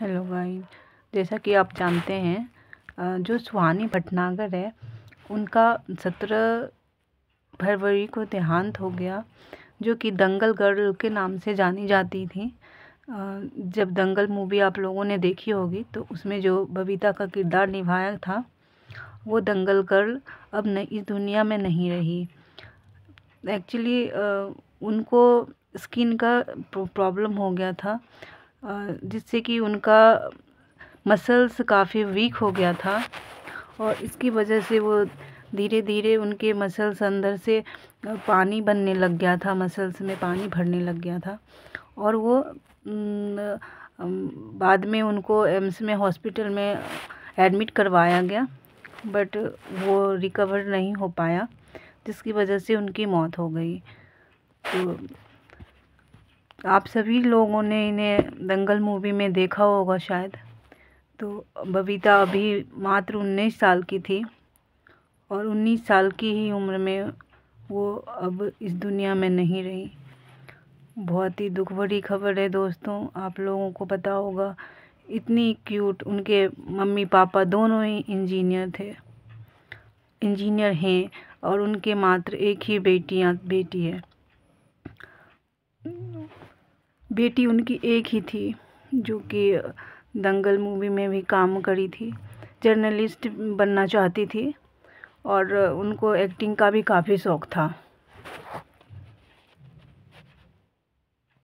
hello भाई जैसा कि आप जानते हैं जो सुहानी भटनागर है उनका सत्रह फरवरी को देहांत हो गया जो कि दंगल गर्ल के नाम से जानी जाती थी जब दंगल मूवी आप लोगों ने देखी होगी तो उसमें जो बबीता का किरदार निभाया था वो दंगल गर्ल अब न इस दुनिया में नहीं रही एक्चुअली उनको स्किन का प्रॉब्लम हो गया था जिससे कि उनका मसल्स काफ़ी वीक हो गया था और इसकी वजह से वो धीरे धीरे उनके मसल्स अंदर से पानी बनने लग गया था मसल्स में पानी भरने लग गया था और वो बाद में उनको एम्स में हॉस्पिटल में एडमिट करवाया गया बट वो रिकवर नहीं हो पाया जिसकी वजह से उनकी मौत हो गई तो आप सभी लोगों ने इन्हें दंगल मूवी में देखा होगा शायद तो बबीता अभी मात्र उन्नीस साल की थी और उन्नीस साल की ही उम्र में वो अब इस दुनिया में नहीं रही बहुत ही दुख भरी खबर है दोस्तों आप लोगों को पता होगा इतनी क्यूट उनके मम्मी पापा दोनों ही इंजीनियर थे इंजीनियर हैं और उनके मात्र एक ही बेटियां बेटी है बेटी उनकी एक ही थी जो कि दंगल मूवी में भी काम करी थी जर्नलिस्ट बनना चाहती थी और उनको एक्टिंग का भी काफ़ी शौक़ था